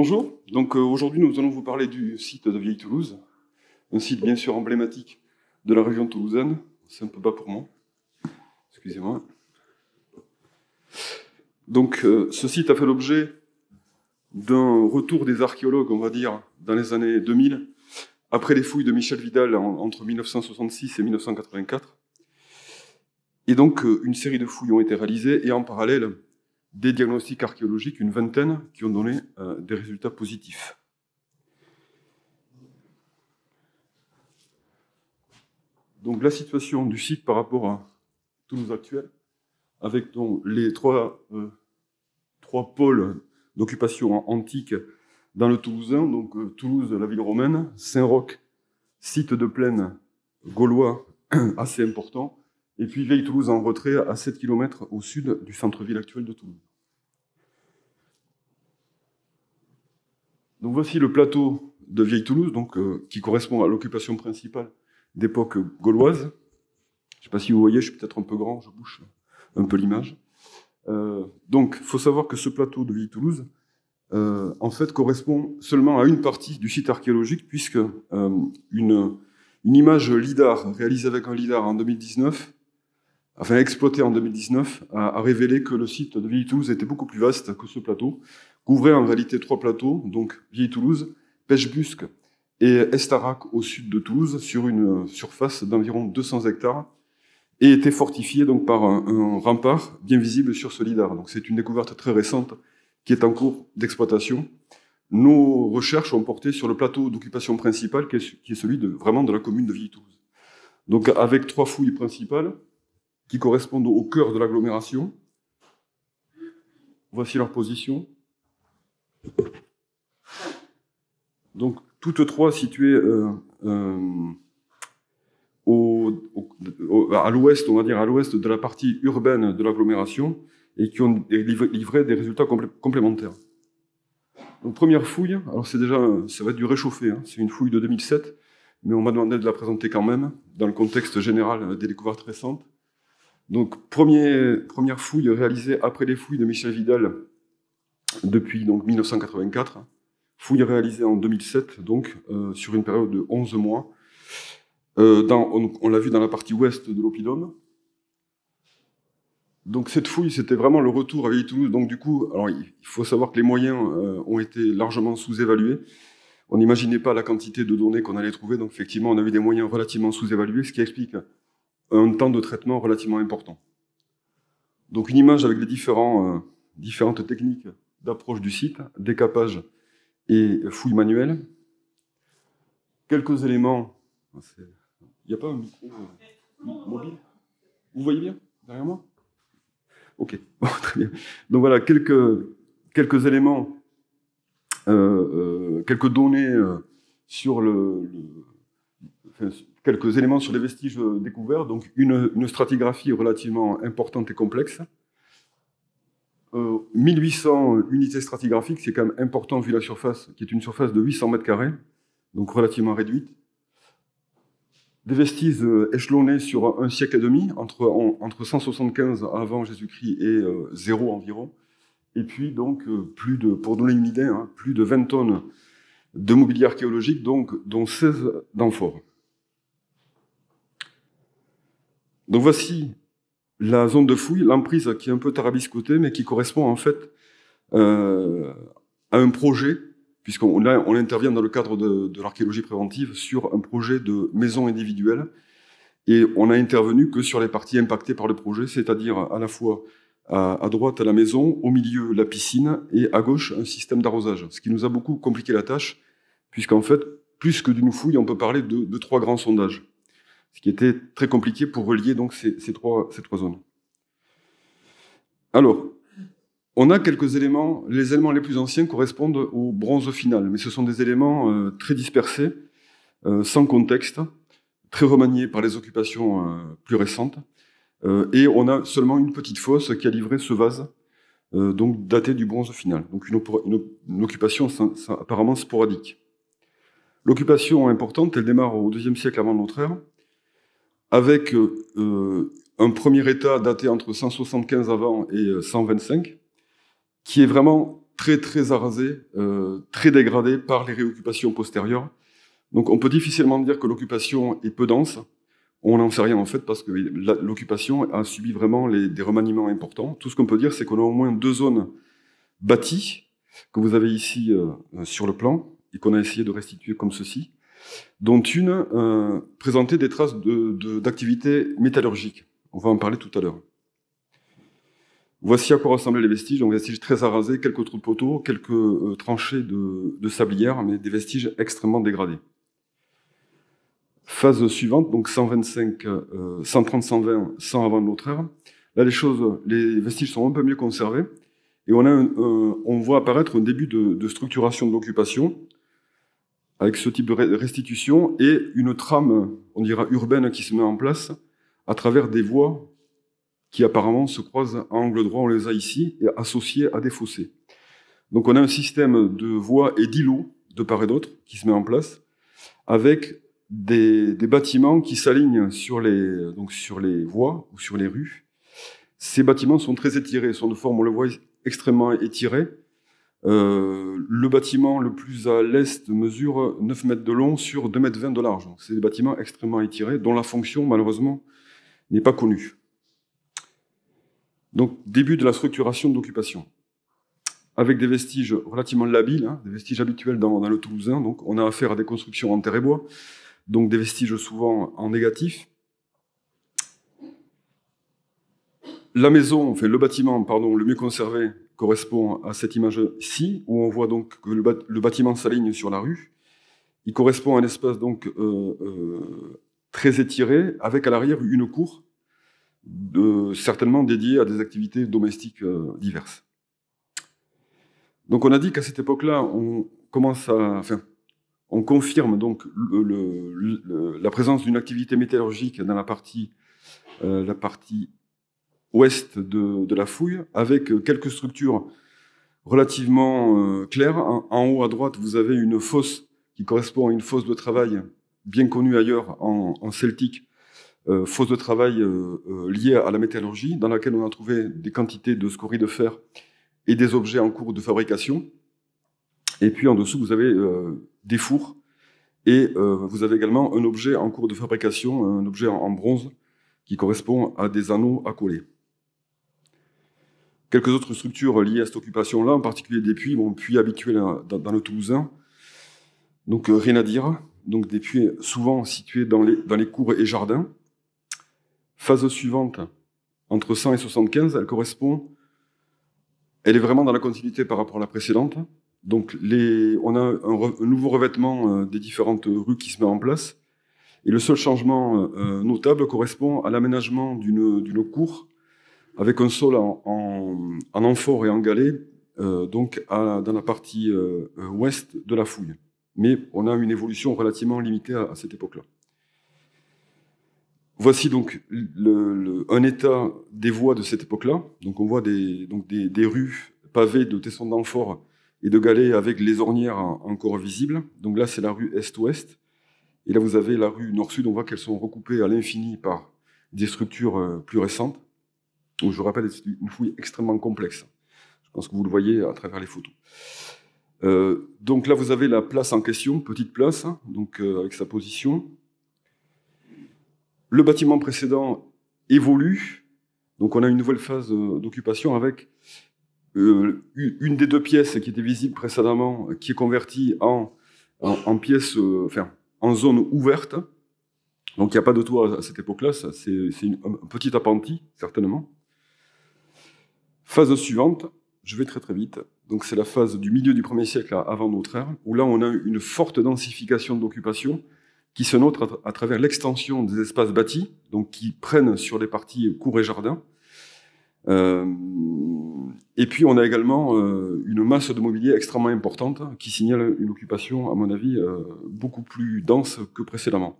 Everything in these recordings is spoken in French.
Bonjour, donc euh, aujourd'hui nous allons vous parler du site de Vieille Toulouse, un site bien sûr emblématique de la région toulousaine, c'est un peu bas pour moi, excusez-moi. Donc euh, ce site a fait l'objet d'un retour des archéologues, on va dire, dans les années 2000, après les fouilles de Michel Vidal entre 1966 et 1984. Et donc euh, une série de fouilles ont été réalisées et en parallèle, des diagnostics archéologiques, une vingtaine, qui ont donné euh, des résultats positifs. Donc la situation du site par rapport à Toulouse actuelle, avec donc, les trois, euh, trois pôles d'occupation antique dans le Toulousain, donc euh, Toulouse, la ville romaine, Saint-Roch, site de plaine gaulois assez important, et puis Vieille Toulouse en retrait à 7 km au sud du centre-ville actuel de Toulouse. voici le plateau de Vieille Toulouse, donc, euh, qui correspond à l'occupation principale d'époque gauloise. Je ne sais pas si vous voyez, je suis peut-être un peu grand, je bouche un peu l'image. Euh, donc, il faut savoir que ce plateau de Vieille Toulouse, euh, en fait, correspond seulement à une partie du site archéologique, puisque une, image LIDAR, réalisée avec un LIDAR en 2019, enfin exploitée en 2019, a, a révélé que le site de Vieille Toulouse était beaucoup plus vaste que ce plateau, couvrait en réalité trois plateaux, donc Vieille-Toulouse, Pêche-Busque et Estarac au sud de Toulouse, sur une euh, surface d'environ 200 hectares, et était fortifié donc par un, rempart bien visible sur Solidar. Donc c'est une découverte très récente qui est en cours d'exploitation. Nos recherches ont porté sur le plateau d'occupation principale, qui est, celui de, vraiment de la commune de Vieille-Toulouse. Donc avec trois fouilles principales qui correspondent au cœur de l'agglomération. Voici leur position. Donc, toutes trois situées euh, euh, à l'ouest, on va dire à l'ouest de la partie urbaine de l'agglomération et qui ont livré des résultats complémentaires. Donc, première fouille, alors c'est déjà, ça va être du réchauffé, hein, c'est une fouille de 2007, mais on m'a demandé de la présenter quand même dans le contexte général des découvertes récentes. Donc, première fouille réalisée après les fouilles de Michel Vidal depuis donc 1984. Fouille réalisée en 2007, donc euh, sur une période de 11 mois. Euh, on, l'a vu dans la partie ouest de l'Opidum. Donc cette fouille, c'était vraiment le retour à Vieille-Toulouse. Donc du coup, alors, il faut savoir que les moyens euh, ont été largement sous-évalués. On n'imaginait pas la quantité de données qu'on allait trouver, donc effectivement, on avait des moyens relativement sous-évalués, ce qui explique un temps de traitement relativement important. Donc une image avec les différentes techniques d'approche du site, décapage et fouille manuelle. Quelques éléments. Il n'y a pas un micro euh, mobile Vous voyez bien derrière moi Ok, très bien. Donc voilà, quelques, quelques éléments, euh, euh, quelques données sur le, quelques éléments sur les vestiges découverts, donc une stratigraphie relativement importante et complexe, 1800 euh, euh, unités stratigraphiques, c'est quand même important vu la surface, qui est une surface de 800 mètres carrés, donc relativement réduite. Des vestiges euh, échelonnées sur un siècle et demi, entre, entre 175 avant Jésus-Christ et zéro environ. Et puis, donc, plus de, pour donner une idée, hein, plus de 20 tonnes de mobilier archéologique, donc, dont 16 d'amphores. Donc voici la zone de fouille, l'emprise qui est un peu tarabiscotée, mais qui correspond en fait euh, à un projet, puisqu'on on intervient dans le cadre de, l'archéologie préventive sur un projet de maison individuelle, et on a intervenu que sur les parties impactées par le projet, c'est-à-dire à la fois à, droite à la maison, au milieu la piscine, et à gauche un système d'arrosage, ce qui nous a beaucoup compliqué la tâche, puisqu'en fait, plus que d'une fouille, on peut parler de trois grands sondages ce qui était très compliqué pour relier donc ces, trois, zones. Alors, on a quelques éléments, les éléments les plus anciens correspondent au bronze final, mais ce sont des éléments euh, très dispersés, euh, sans contexte, très remaniés par les occupations euh, plus récentes, et on a seulement une petite fosse qui a livré ce vase, donc daté du bronze final, donc une, occupation apparemment sporadique. L'occupation importante, elle démarre au IIe siècle avant notre ère, avec euh, euh, un premier état daté entre 175 avant et 125, euh, qui est vraiment très très arasé, très dégradé par les réoccupations postérieures. Donc on peut difficilement dire que l'occupation est peu dense. On n'en sait rien en fait parce que l'occupation a subi vraiment des remaniements importants. Tout ce qu'on peut dire, c'est qu'on a au moins deux zones bâties que vous avez ici sur le plan et qu'on a essayé de restituer comme ceci dont une euh, présentait des traces d'activité de, métallurgiques. On va en parler tout à l'heure. Voici à quoi ressemblaient les vestiges. Donc, vestiges très arrasés, quelques trous de poteaux, quelques euh, tranchées de, de sablières, mais des vestiges extrêmement dégradés. Phase suivante, donc 125, 130, 120, 100 avant notre ère. Là, les choses, les vestiges sont un peu mieux conservés. Et on, euh, voit apparaître un début de, de structuration de l'occupation avec ce type de restitution et une trame, on dira urbaine, qui se met en place à travers des voies qui apparemment se croisent à angle droit, on les a ici, et associées à des fossés. Donc on a un système de voies et d'îlots de part et d'autre qui se met en place avec des, bâtiments qui s'alignent sur les, donc sur les voies ou sur les rues. Ces bâtiments sont très étirés, sont de forme, on le voit, extrêmement étirée euh, le bâtiment le plus à l'est mesure 9 mètres de long sur 2 mètres 20 de large. C'est des bâtiments extrêmement étirés dont la fonction, malheureusement, n'est pas connue. Donc, début de la structuration d'occupation. Avec des vestiges relativement labiles, hein, des vestiges habituels dans, le Toulousain, donc on a affaire à des constructions en terre et bois, donc des vestiges souvent en négatif, la maison, le bâtiment, pardon, le mieux conservé correspond à cette image-ci, où on voit donc que le, bâtiment s'aligne sur la rue. Il correspond à un espace donc euh, euh, très étiré, avec à l'arrière une cour, certainement dédiée à des activités domestiques euh, diverses. Donc on a dit qu'à cette époque-là, on commence à, on confirme donc la présence d'une activité métallurgique dans la partie, la partie ouest de, la fouille, avec quelques structures relativement euh, claires. En, haut à droite, vous avez une fosse qui correspond à une fosse de travail bien connue ailleurs en, celtique, euh, fosse de travail euh, liée à la métallurgie, dans laquelle on a trouvé des quantités de scories de fer et des objets en cours de fabrication. Et puis en dessous, vous avez des fours et vous avez également un objet en cours de fabrication, un objet en, bronze qui correspond à des anneaux à coller. Quelques autres structures liées à cette occupation-là, en particulier des puits, bon, puits habituels dans, le Toulousain. Donc, euh, rien à dire. Donc, des puits souvent situés dans les, dans les cours et jardins. Phase suivante, entre 100 et 75, elle correspond, elle est vraiment dans la continuité par rapport à la précédente. Donc les, on a un, nouveau revêtement euh, des différentes rues qui se met en place. Et le seul changement euh, notable correspond à l'aménagement d'une cour avec un sol en, en, amphore et en galet, euh, donc dans la partie euh, euh, ouest de la fouille. Mais on a une évolution relativement limitée à, cette époque-là. Voici donc un état des voies de cette époque-là. Donc on voit des, donc des, des rues pavées de tessons d'amphore et de galets avec les ornières encore visibles. Donc là, c'est la rue est-ouest. Et là, vous avez la rue nord-sud. On voit qu'elles sont recoupées à l'infini par des structures plus récentes je vous rappelle, c'est une fouille extrêmement complexe. Je pense que vous le voyez à travers les photos. Euh, donc là, vous avez la place en question, petite place, hein, donc euh, avec sa position. Le bâtiment précédent évolue, donc on a une nouvelle phase euh, d'occupation avec une des deux pièces qui était visible précédemment, qui est convertie en, en, pièce, enfin, en zone ouverte. Donc il n'y a pas de toit à cette époque-là, c'est un petit appenti certainement. Phase suivante, je vais très très vite. Donc c'est la phase du milieu du 1er siècle avant notre ère, où là on a une forte densification d'occupation qui se note à, travers l'extension des espaces bâtis, donc qui prennent sur les parties cours et jardins. Euh, et puis on a également euh, une masse de mobilier extrêmement importante qui signale une occupation, à mon avis, euh, beaucoup plus dense que précédemment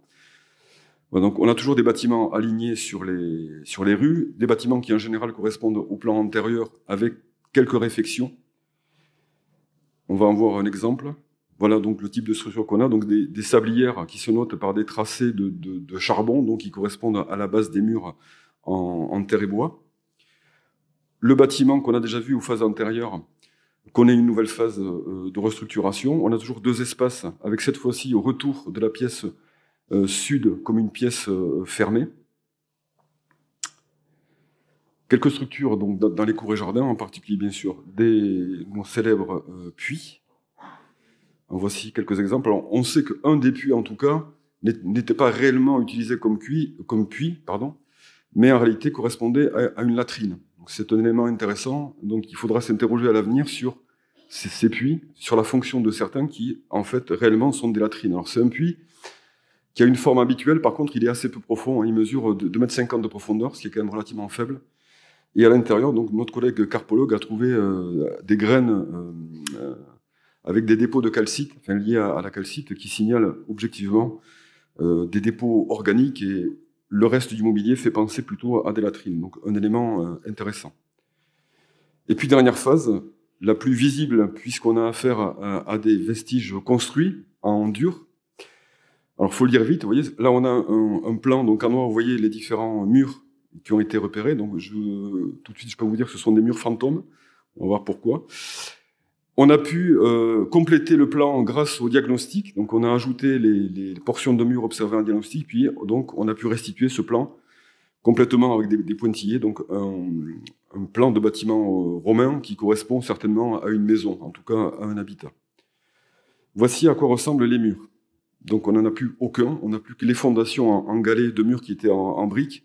on a toujours des bâtiments alignés sur les, sur les rues, des bâtiments qui en général correspondent au plan antérieur avec quelques réfections. On va en voir un exemple. Voilà donc le type de structure qu'on a, donc des, sablières qui se notent par des tracés de, charbon, donc qui correspondent à la base des murs en, en terre et bois. Le bâtiment qu'on a déjà vu aux phases antérieures connaît une nouvelle phase euh, de restructuration. On a toujours deux espaces, avec cette fois-ci au retour de la pièce euh, sud comme une pièce euh, fermée. Quelques structures donc, dans les cours et jardins, en particulier bien sûr des célèbres euh, puits. voici quelques exemples. on sait qu'un des puits, en tout cas, n'était pas réellement utilisé comme, puits, comme puits pardon, mais en réalité correspondait à, une latrine. C'est un élément intéressant, donc il faudra s'interroger à l'avenir sur ces, ces, puits, sur la fonction de certains qui, en fait, réellement sont des latrines. Alors c'est un puits qui a une forme habituelle. Par contre, il est assez peu profond. il mesure 2,50 m de profondeur, ce qui est quand même relativement faible. Et à l'intérieur, donc, notre collègue carpologue a trouvé euh, des graines euh, euh, avec des dépôts de calcite, liés à, la calcite, qui signalent objectivement des dépôts organiques et le reste du mobilier fait penser plutôt à des latrines. Donc, un élément intéressant. Et puis, dernière phase, la plus visible, puisqu'on a affaire à, à des vestiges construits en dur, alors, faut le lire vite. Vous voyez, là, on a un, plan. Donc, en noir, vous voyez les différents murs qui ont été repérés. Donc, tout de suite, je peux vous dire que ce sont des murs fantômes. On va voir pourquoi. On a pu euh, compléter le plan grâce au diagnostic. Donc, on a ajouté les, portions de murs observées en diagnostic. Puis, donc, on a pu restituer ce plan complètement avec des, pointillés. Donc, un, plan de bâtiment euh, romain qui correspond certainement à une maison, en tout cas à un habitat. Voici à quoi ressemblent les murs. Donc on n'en a plus aucun, on n'a plus que les fondations en, galets de murs qui étaient en, briques.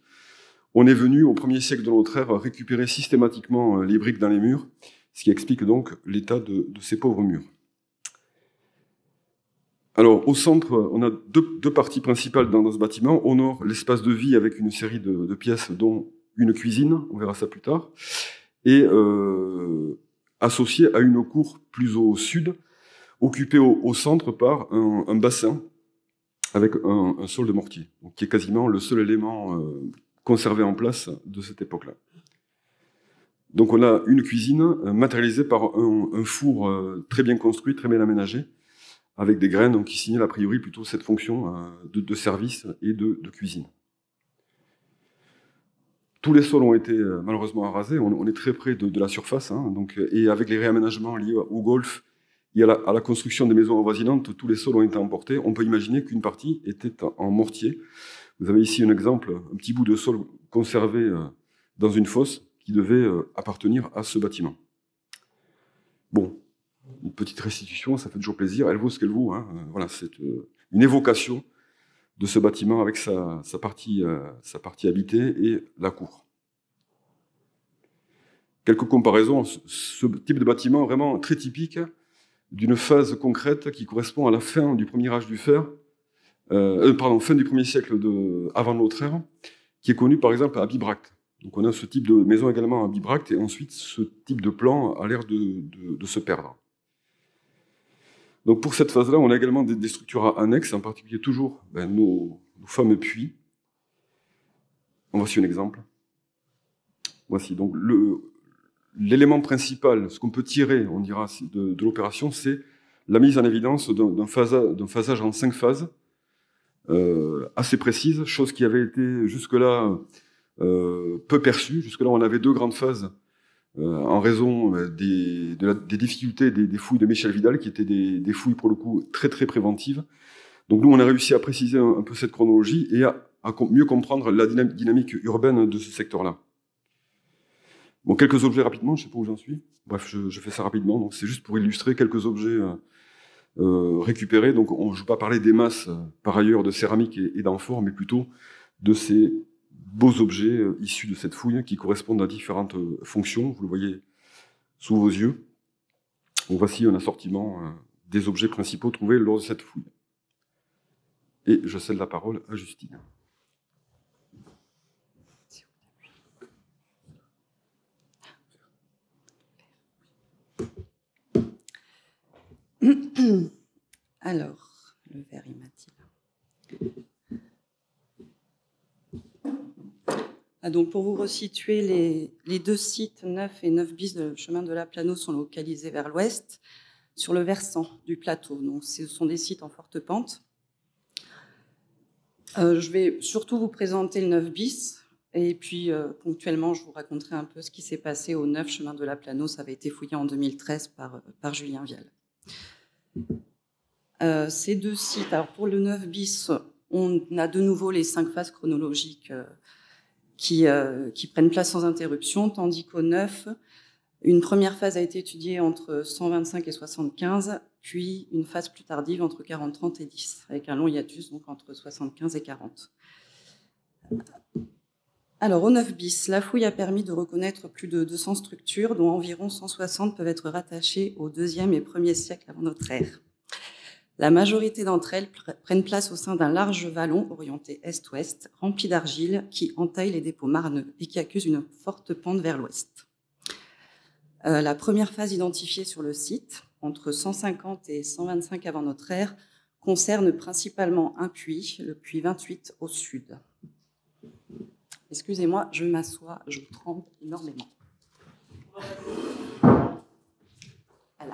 On est venu au premier siècle de notre ère récupérer systématiquement euh, les briques dans les murs, ce qui explique donc l'état de, ces pauvres murs. Alors au centre, on a deux, parties principales dans, ce bâtiment. Au nord, l'espace de vie avec une série de, pièces dont une cuisine, on verra ça plus tard, et euh, associé à une cour plus au sud, occupée au, centre par un bassin avec un, sol de mortier, qui est quasiment le seul élément euh, conservé en place de cette époque-là. Donc on a une cuisine euh, matérialisée par un, four euh, très bien construit, très bien aménagé, avec des graines qui signalent a priori plutôt cette fonction de, service et de, cuisine. Tous les sols ont été malheureusement arasés. On, est très près de, la surface. Hein, donc, et avec les réaménagements liés au golf et à la, construction des maisons avoisinantes, tous les sols ont été emportés. On peut imaginer qu'une partie était en mortier. Vous avez ici un exemple, un petit bout de sol conservé euh, dans une fosse qui devait euh, appartenir à ce bâtiment. Bon, une petite restitution, ça fait toujours plaisir. Elle vaut ce qu'elle vaut. Hein. Euh, voilà, c'est une évocation de ce bâtiment avec sa, sa partie habitée et la cour. Quelques comparaisons. Ce type de bâtiment vraiment très typique d'une phase concrète qui correspond à la fin du premier âge du fer, euh, euh, pardon, fin du premier siècle de, avant notre ère, qui est connue par exemple à Bibracte. Donc on a ce type de maison également à Bibracte, et ensuite ce type de plan a l'air de, se perdre. Donc pour cette phase-là, on a également des, structures annexes, en particulier toujours ben, nos, fameux puits. voici un exemple. Voici donc le, l'élément principal, ce qu'on peut tirer, on dira, de, l'opération, c'est la mise en évidence d'un phasage en cinq phases, euh, assez précise, chose qui avait été jusque-là euh, peu perçue. Jusque-là, on avait deux grandes phases euh, en raison des, des difficultés des, fouilles de Michel Vidal, qui étaient des, fouilles pour le coup très très préventives. Donc nous, on a réussi à préciser un, peu cette chronologie et à mieux comprendre la dynamique urbaine de ce secteur-là. Bon, quelques objets rapidement, je ne sais pas où j'en suis. Bref, je, fais ça rapidement. Donc, c'est juste pour illustrer quelques objets euh, euh, récupérés. Donc, on, je ne veux pas parler des masses euh, par ailleurs de céramique et, d'enfort, mais plutôt de ces beaux objets issus de cette fouille hein, qui correspondent à différentes fonctions. Vous le voyez sous vos yeux. Donc, voici un assortiment des objets principaux trouvés lors de cette fouille. Et je cède la parole à Justine. Alors, le verre, immatile. ah, donc pour vous resituer, les, deux sites 9 et 9 bis de chemin de la Plano sont localisés vers l'ouest, sur le versant du plateau. Donc ce sont des sites en forte pente. Euh, je vais surtout vous présenter le 9 bis, et puis euh, ponctuellement, je vous raconterai un peu ce qui s'est passé au 9 chemin de la Plano. Ça avait été fouillé en 2013 par, euh, par Julien Vial. Euh, ces deux sites. Alors pour le 9 bis, on a de nouveau les cinq phases chronologiques euh, euh, qui, prennent place sans interruption, tandis qu'au 9, une première phase a été étudiée entre 125 et 75, puis une phase plus tardive entre 40, 30 et 10, avec un long hiatus donc entre 75 et 40. Alors, au 9 bis, la fouille a permis de reconnaître plus de 200 structures, dont environ 160 peuvent être rattachées au 2e et 1er siècle avant notre ère. La majorité d'entre elles prennent place au sein d'un large vallon orienté est-ouest, rempli d'argile, qui entaille les dépôts marneux et qui accuse une forte pente vers l'ouest. Euh, la première phase identifiée sur le site, entre 150 et 125 avant notre ère, concerne principalement un puits, le puits 28 au sud. Excusez-moi, je m'assois, je tremble énormément. Voilà.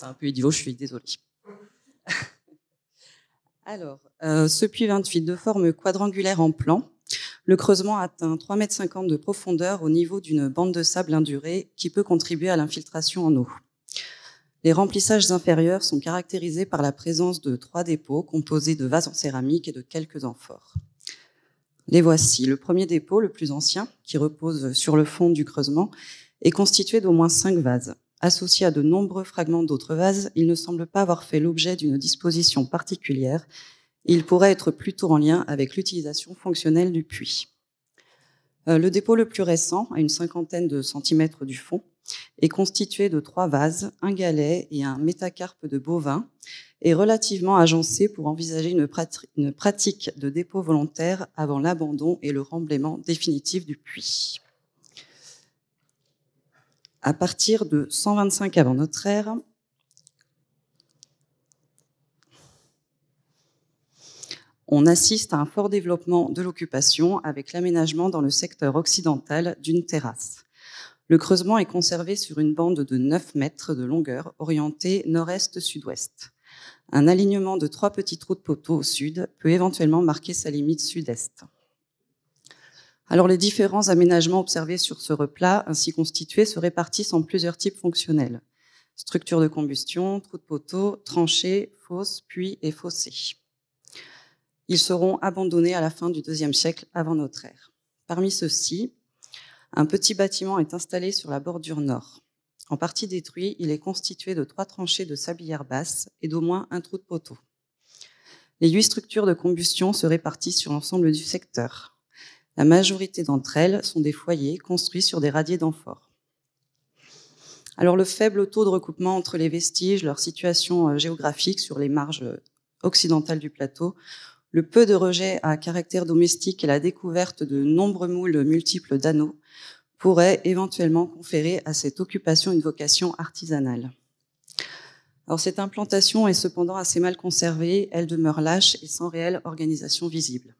c'est un peu idiot, je suis désolée. Alors, euh, ce puits 28 de forme quadrangulaire en plan, le creusement atteint 3,50 m de profondeur au niveau d'une bande de sable indurée qui peut contribuer à l'infiltration en eau. Les remplissages inférieurs sont caractérisés par la présence de trois dépôts composés de vases en céramique et de quelques amphores. Les voici. Le premier dépôt, le plus ancien, qui repose sur le fond du creusement, est constitué d'au moins cinq vases. Associé à de nombreux fragments d'autres vases, il ne semble pas avoir fait l'objet d'une disposition particulière. Il pourrait être plutôt en lien avec l'utilisation fonctionnelle du puits. Euh, le dépôt le plus récent, à une cinquantaine de centimètres du fond, est constitué de trois vases, un galet et un métacarpe de bovin, et relativement agencé pour envisager une, pratique de dépôt volontaire avant l'abandon et le remblaiement définitif du puits à partir de 125 avant notre ère, on assiste à un fort développement de l'occupation avec l'aménagement dans le secteur occidental d'une terrasse. Le creusement est conservé sur une bande de 9 mètres de longueur orientée nord-est-sud-ouest. Un alignement de trois petites de poteaux au sud peut éventuellement marquer sa limite sud-est. Alors les différents aménagements observés sur ce replat ainsi constitués, se répartissent en plusieurs types fonctionnels. Structures de combustion, trous de poteau, tranchées, fosses, puits et fossés. Ils seront abandonnés à la fin du IIe siècle avant notre ère. Parmi ceux-ci, un petit bâtiment est installé sur la bordure nord. En partie détruit, il est constitué de trois tranchées de sablières basses et d'au moins un trou de poteau. Les huit structures de combustion se répartissent sur l'ensemble du secteur. La majorité d'entre elles sont des foyers construits sur des radiers d'amphores. Alors le faible taux de recoupement entre les vestiges, leur situation euh, géographique sur les marges euh, occidentales du plateau, le peu de rejets à caractère domestique et la découverte de nombreux moules multiples d'anneaux pourraient éventuellement conférer à cette occupation une vocation artisanale. Alors cette implantation est cependant assez mal conservée, elle demeure lâche et sans réelle organisation visible.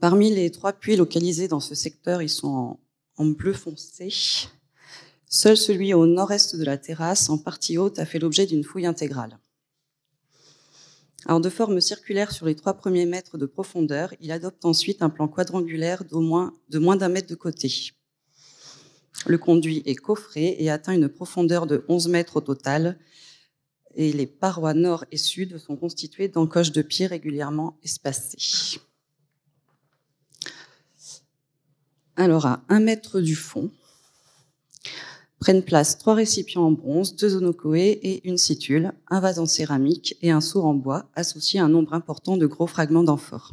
Parmi les trois puits localisés dans ce secteur, ils sont en, bleu foncé. Seul celui au nord-est de la terrasse, en partie haute, a fait l'objet d'une fouille intégrale. Alors, de forme circulaire sur les trois premiers mètres de profondeur, il adopte ensuite un plan quadrangulaire d'au moins, de moins d'un mètre de côté. Le conduit est coffré et atteint une profondeur de 11 mètres au total, et les parois nord et sud sont constituées d'encoches de pied régulièrement espacées. Alors, à un mètre du fond, prennent place trois récipients en bronze, deux onokoé et une situle, un vase en céramique et un seau en bois, associés à un nombre important de gros fragments d'amphores.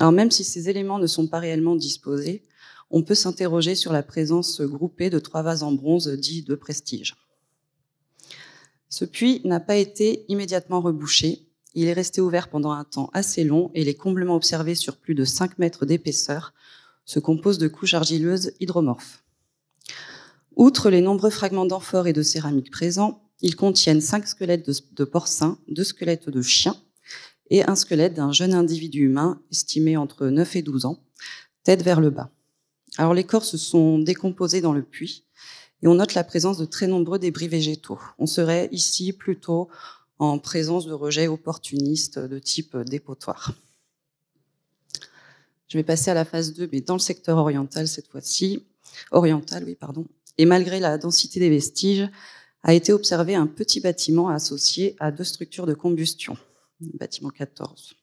Alors même si ces éléments ne sont pas réellement disposés, on peut s'interroger sur la présence groupée de trois vases en bronze dits de prestige. Ce puits n'a pas été immédiatement rebouché, il est resté ouvert pendant un temps assez long et les comblements observés sur plus de 5 mètres d'épaisseur se compose de couches argileuses hydromorphes. Outre les nombreux fragments d'amphores et de céramique présents, ils contiennent cinq squelettes de, porcins, deux squelettes de chiens et un squelette d'un jeune individu humain estimé entre 9 et 12 ans, tête vers le bas. Alors les corps se sont décomposés dans le puits et on note la présence de très nombreux débris végétaux. On serait ici plutôt en présence de rejets opportunistes de type dépotoir. Je vais passer à la phase 2, mais dans le secteur oriental cette fois-ci. Oriental, oui, pardon. Et malgré la densité des vestiges, a été observé un petit bâtiment associé à deux structures de combustion, bâtiment 14.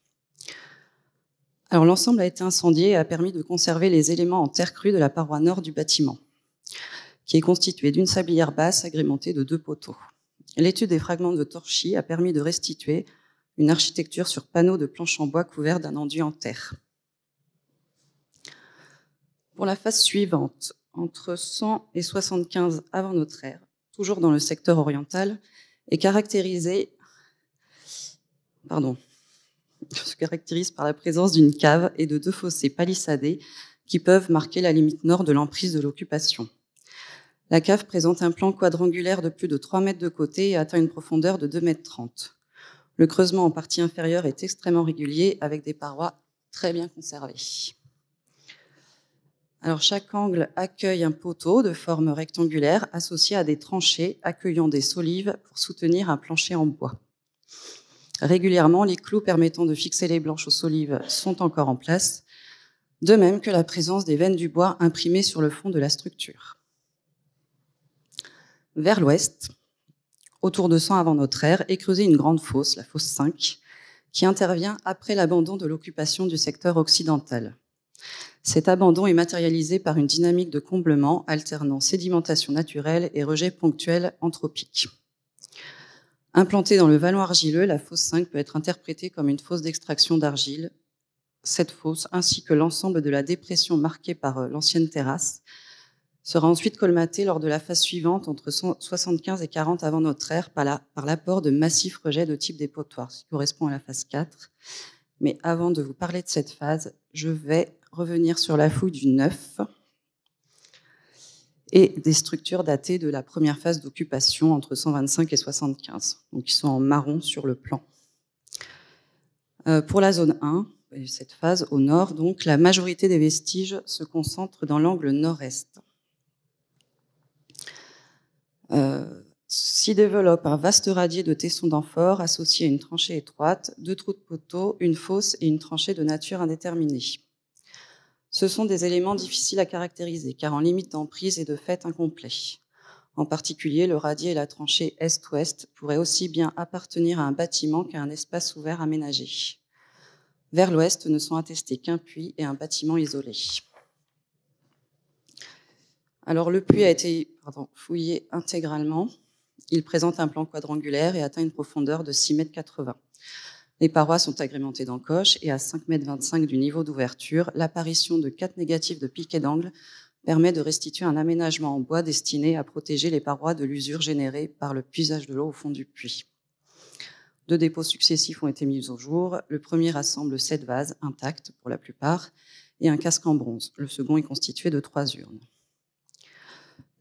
Alors l'ensemble a été incendié et a permis de conserver les éléments en terre crue de la paroi nord du bâtiment, qui est constitué d'une sablière basse agrémentée de deux poteaux. L'étude des fragments de torchis a permis de restituer une architecture sur panneaux de planches en bois couverts d'un enduit en terre la phase suivante, entre 100 et 75 avant notre ère, toujours dans le secteur oriental, est caractérisée pardon, se caractérise par la présence d'une cave et de deux fossés palissadés qui peuvent marquer la limite nord de l'emprise de l'occupation. La cave présente un plan quadrangulaire de plus de 3 mètres de côté et atteint une profondeur de 2 mètres 30. Le creusement en partie inférieure est extrêmement régulier avec des parois très bien conservées. Alors chaque angle accueille un poteau de forme rectangulaire associé à des tranchées accueillant des solives pour soutenir un plancher en bois. Régulièrement, les clous permettant de fixer les blanches aux solives sont encore en place, de même que la présence des veines du bois imprimées sur le fond de la structure. Vers l'ouest, autour de 100 avant notre ère, est creusée une grande fosse, la fosse 5, qui intervient après l'abandon de l'occupation du secteur occidental. Cet abandon est matérialisé par une dynamique de comblement alternant sédimentation naturelle et rejet ponctuel anthropique. Implantée dans le vallon argileux, la fosse 5 peut être interprétée comme une fosse d'extraction d'argile. Cette fosse, ainsi que l'ensemble de la dépression marquée par euh, l'ancienne terrasse, sera ensuite colmatée lors de la phase suivante entre 75 et 40 avant notre ère par l'apport de massifs rejets de type dépotoir, ce qui correspond à la phase 4. Mais avant de vous parler de cette phase, je vais revenir sur la fouille du 9 et des structures datées de la première phase d'occupation entre 125 et 75, donc qui sont en marron sur le plan. Euh, pour la zone 1, cette phase au nord, donc la majorité des vestiges se concentrent dans l'angle nord-est. Euh, s'y développe un vaste radier de tessons d'amphore associé à une tranchée étroite, deux trous de poteaux, une fosse et une tranchée de nature indéterminée. Ce sont des éléments difficiles à caractériser, car en limite d'emprise et de fait incomplet. En particulier, le radier et la tranchée est-ouest pourraient aussi bien appartenir à un bâtiment qu'à un espace ouvert aménagé. Vers l'ouest ne sont attestés qu'un puits et un bâtiment isolé. Alors le puits a été fouillé intégralement. Il présente un plan quadrangulaire et atteint une profondeur de 6,80 m. Les parois sont agrémentées d'encoches et à 5,25 m du niveau d'ouverture, l'apparition de quatre négatifs de piquets d'angle permet de restituer un aménagement en bois destiné à protéger les parois de l'usure générée par le puisage de l'eau au fond du puits. Deux dépôts successifs ont été mis au jour. Le premier rassemble sept vases intacts pour la plupart et un casque en bronze. Le second est constitué de trois urnes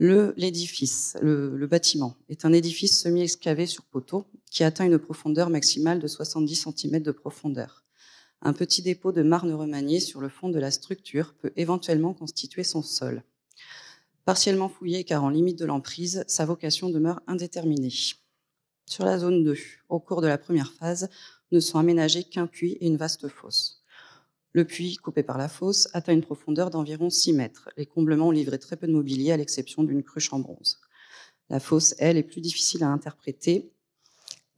l'édifice, le, le, bâtiment, est un édifice semi-excavé sur poteau qui atteint une profondeur maximale de 70 cm de profondeur. Un petit dépôt de marne remaniée sur le fond de la structure peut éventuellement constituer son sol. Partiellement fouillé car en limite de l'emprise, sa vocation demeure indéterminée. Sur la zone 2, au cours de la première phase, ne sont aménagés qu'un puits et une vaste fosse. Le puits, coupé par la fosse, atteint une profondeur d'environ 6 mètres. Les comblements ont livré très peu de mobilier, à l'exception d'une cruche en bronze. La fosse, elle, est plus difficile à interpréter.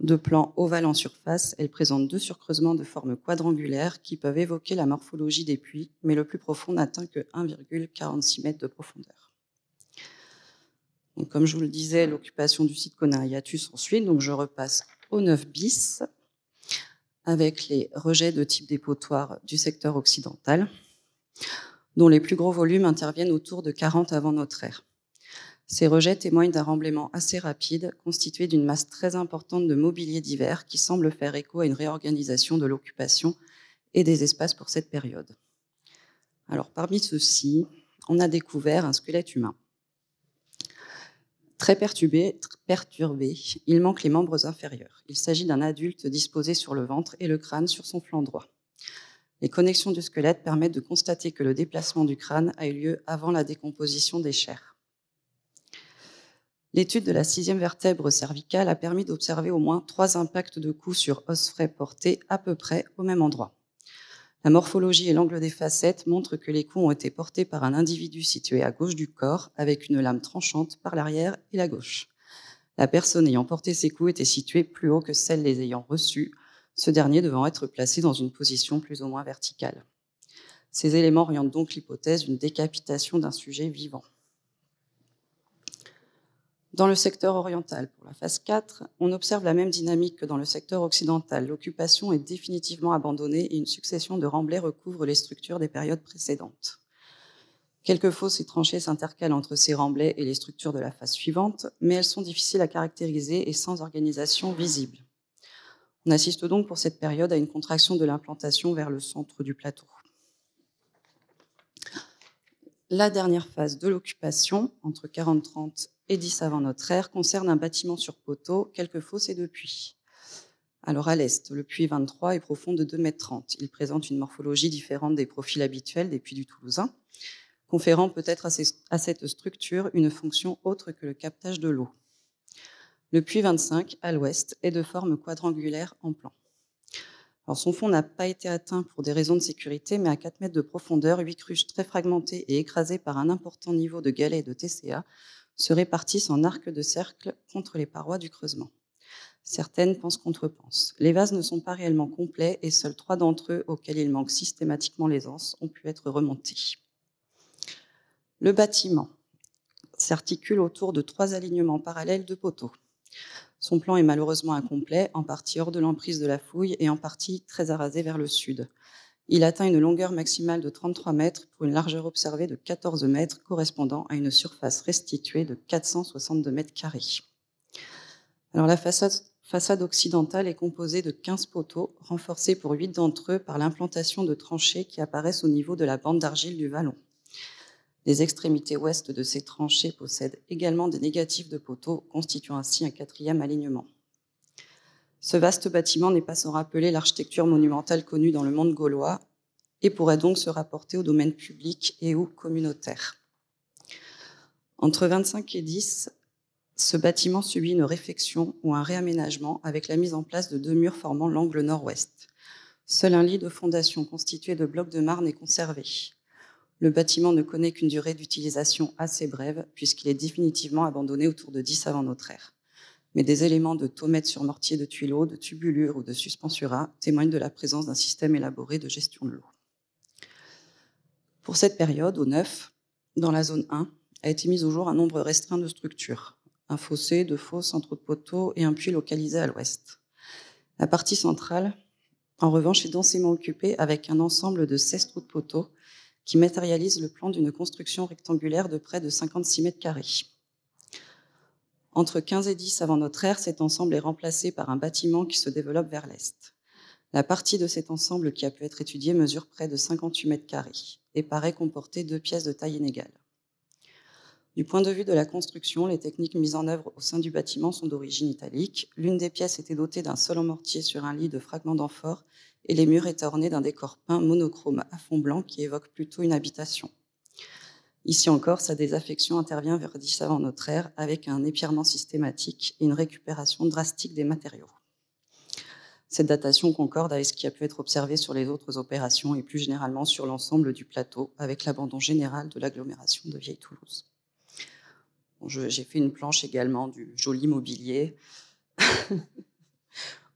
De plan ovale en surface, elle présente deux surcreusements de forme quadrangulaire qui peuvent évoquer la morphologie des puits, mais le plus profond n'atteint que 1,46 mètres de profondeur. comme je vous le disais, l'occupation du site connaît un hiatus ensuite, donc je repasse au 9 bis avec les rejets de type dépotoir du secteur occidental, dont les plus gros volumes interviennent autour de 40 avant notre ère. Ces rejets témoignent d'un remblaiement assez rapide, constitué d'une masse très importante de mobilier divers qui semble faire écho à une réorganisation de l'occupation et des espaces pour cette période. Alors parmi ceux-ci, on a découvert un squelette humain. Très perturbé, perturbé, il manque les membres inférieurs. Il s'agit d'un adulte disposé sur le ventre et le crâne sur son flanc droit. Les connexions du squelette permettent de constater que le déplacement du crâne a eu lieu avant la décomposition des chairs. L'étude de la sixième vertèbre cervicale a permis d'observer au moins trois impacts de coups sur os frais portés à peu près au même endroit. La morphologie et l'angle des facettes montrent que les coups ont été portés par un individu situé à gauche du corps, avec une lame tranchante par l'arrière et la gauche. La personne ayant porté ces coups était située plus haut que celle les ayant reçus, ce dernier devant être placé dans une position plus ou moins verticale. Ces éléments orientent donc l'hypothèse d'une décapitation d'un sujet vivant. Dans le secteur oriental, pour la phase 4, on observe la même dynamique que dans le secteur occidental. L'occupation est définitivement abandonnée et une succession de remblais recouvre les structures des périodes précédentes. Quelques fosses et tranchées s'intercalent entre ces remblais et les structures de la phase suivante, mais elles sont difficiles à caractériser et sans organisation visible. On assiste donc pour cette période à une contraction de l'implantation vers le centre du plateau. La dernière phase de l'occupation, entre 40-30 et 10 avant notre ère, concerne un bâtiment sur poteau, quelques fosses et deux puits. Alors à l'est, le puits 23 est profond de 2,30 m. Il présente une morphologie différente des profils habituels des puits du Toulousain, conférant peut-être à cette structure une fonction autre que le captage de l'eau. Le puits 25, à l'ouest, est de forme quadrangulaire en plan son fond n'a pas été atteint pour des raisons de sécurité, mais à 4 mètres de profondeur, huit cruches très fragmentées et écrasées par un important niveau de galets et de TCA se répartissent en arc de cercle contre les parois du creusement. Certaines pensent contre pensent. Les vases ne sont pas réellement complets et seuls trois d'entre eux, auxquels il manque systématiquement les ont pu être remontés. Le bâtiment s'articule autour de trois alignements parallèles de poteaux. Son plan est malheureusement incomplet, en partie hors de l'emprise de la fouille et en partie très arasé vers le sud. Il atteint une longueur maximale de 33 mètres pour une largeur observée de 14 mètres, correspondant à une surface restituée de 462 mètres carrés. Alors la façade, façade occidentale est composée de 15 poteaux, renforcés pour 8 d'entre eux par l'implantation de tranchées qui apparaissent au niveau de la bande d'argile du vallon. Les extrémités ouest de ces tranchées possèdent également des négatifs de poteaux, constituant ainsi un quatrième alignement. Ce vaste bâtiment n'est pas sans rappeler l'architecture monumentale connue dans le monde gaulois et pourrait donc se rapporter au domaine public et ou communautaire. Entre 25 et 10, ce bâtiment subit une réfection ou un réaménagement avec la mise en place de deux murs formant l'angle nord-ouest. Seul un lit de fondation constitué de blocs de marne est conservé le bâtiment ne connaît qu'une durée d'utilisation assez brève, puisqu'il est définitivement abandonné autour de 10 avant notre ère. Mais des éléments de tomettes sur mortier de tuileaux, de tubulures ou de suspensura témoignent de la présence d'un système élaboré de gestion de l'eau. Pour cette période, au 9, dans la zone 1, a été mis au jour un nombre restreint de structures. Un fossé, deux fosses, un trou de poteau et un puits localisé à l'ouest. La partie centrale, en revanche, est densément occupée avec un ensemble de 16 trous de poteaux qui matérialise le plan d'une construction rectangulaire de près de 56 mètres carrés. Entre 15 et 10 avant notre ère, cet ensemble est remplacé par un bâtiment qui se développe vers l'est. La partie de cet ensemble qui a pu être étudiée mesure près de 58 mètres carrés et paraît comporter deux pièces de taille inégale. Du point de vue de la construction, les techniques mises en œuvre au sein du bâtiment sont d'origine italique. L'une des pièces était dotée d'un sol en mortier sur un lit de fragments d'amphores et les murs étaient ornés d'un décor peint monochrome à fond blanc qui évoque plutôt une habitation. Ici encore, sa désaffection intervient vers 10 avant notre ère avec un épièrement systématique et une récupération drastique des matériaux. Cette datation concorde avec ce qui a pu être observé sur les autres opérations et plus généralement sur l'ensemble du plateau avec l'abandon général de l'agglomération de Vieille-Toulouse. J'ai fait une planche également du joli mobilier.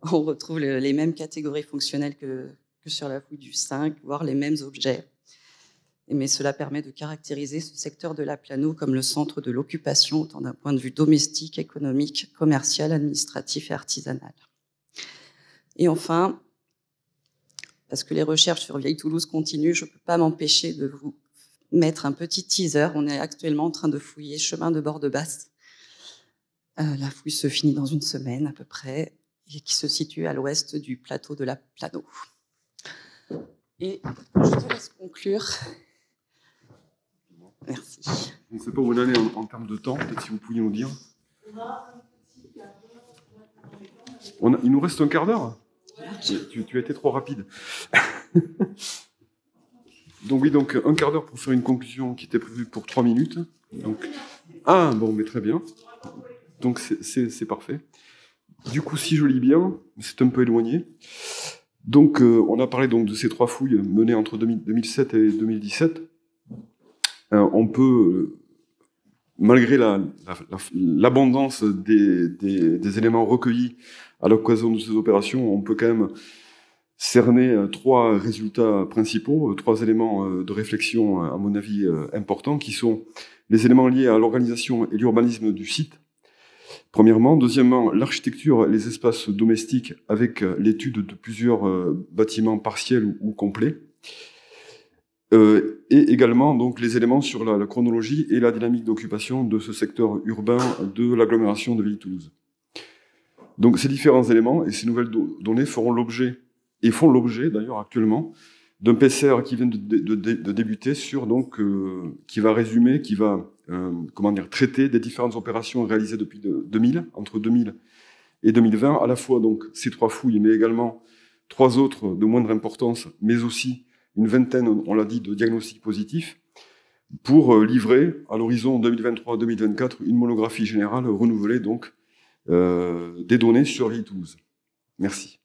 On retrouve les mêmes catégories fonctionnelles que, que sur la fouille du 5, voire les mêmes objets. Mais cela permet de caractériser ce secteur de la plano comme le centre de l'occupation, tant d'un point de vue domestique, économique, commercial, administratif et artisanal. Et enfin, parce que les recherches sur Vieille Toulouse continuent, je ne peux pas m'empêcher de vous mettre un petit teaser. On est actuellement en train de fouiller chemin de bord de basse. Euh, la fouille se finit dans une semaine à peu près et qui se situe à l'ouest du plateau de la Plano. Et je te laisse conclure. Merci. On ne sait pas où on en en, en, termes de temps, peut-être si vous pouviez nous dire. il nous reste un quart d'heure tu, tu, as été trop rapide. Donc oui, donc euh, un quart d'heure pour faire une conclusion qui était prévue pour trois minutes. Donc ah bon, mais très bien. Donc c'est parfait. Du coup, si je lis bien, c'est un peu éloigné. Donc euh, on a parlé donc de ces trois fouilles menées entre 2007 et 2017. Euh, on peut malgré l'abondance des, des, éléments recueillis à l'occasion de ces opérations, on peut quand même cerner euh, trois résultats principaux, euh, trois éléments euh, de réflexion, à mon avis, importants, qui sont les éléments liés à l'organisation et l'urbanisme du site, premièrement. Deuxièmement, l'architecture et les espaces domestiques avec l'étude de plusieurs bâtiments partiels ou complets. et également donc les éléments sur la, chronologie et la dynamique d'occupation de ce secteur urbain de l'agglomération de Ville-Toulouse. Donc ces différents éléments et ces nouvelles données feront l'objet et font l'objet d'ailleurs actuellement d'un PCR qui vient de, débuter sur donc euh, qui va résumer, qui va euh, comment dire traiter des différentes opérations réalisées depuis 2000 entre 2000 et 2020 à la fois donc ces trois fouilles mais également trois autres de moindre importance mais aussi une vingtaine on l'a dit de diagnostics positifs pour euh, livrer à l'horizon 2023-2024 une monographie générale renouvelée donc des données sur li 12 Merci.